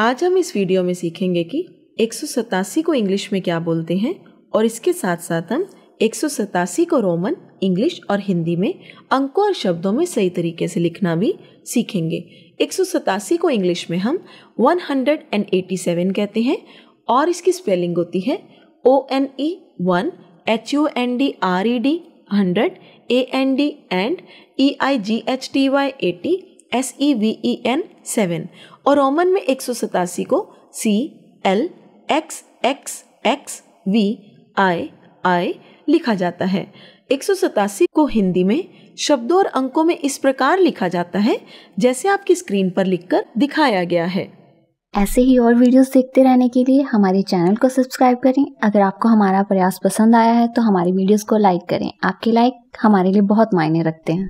आज हम इस वीडियो में सीखेंगे कि एक को इंग्लिश में क्या बोलते हैं और इसके साथ साथ हम एक को रोमन इंग्लिश और हिंदी में अंकों और शब्दों में सही तरीके से लिखना भी सीखेंगे एक को इंग्लिश में हम 187 कहते हैं और इसकी स्पेलिंग होती है O N E one H U N D R E D hundred A N D and E I G H T Y A T S E V E N seven और Roman में एक सौ सतासी को C L X X X V I I लिखा जाता है एक सौ सतासी को हिंदी में शब्दों और अंकों में इस प्रकार लिखा जाता है जैसे आपकी स्क्रीन पर लिखकर दिखाया गया है ऐसे ही और वीडियोस देखते रहने के लिए हमारे चैनल को सब्सक्राइब करें अगर आपको हमारा प्रयास पसंद आया है तो हमारे वीडियोस को लाइक करें आपके लाइक हमारे लिए बहुत मायने रखते हैं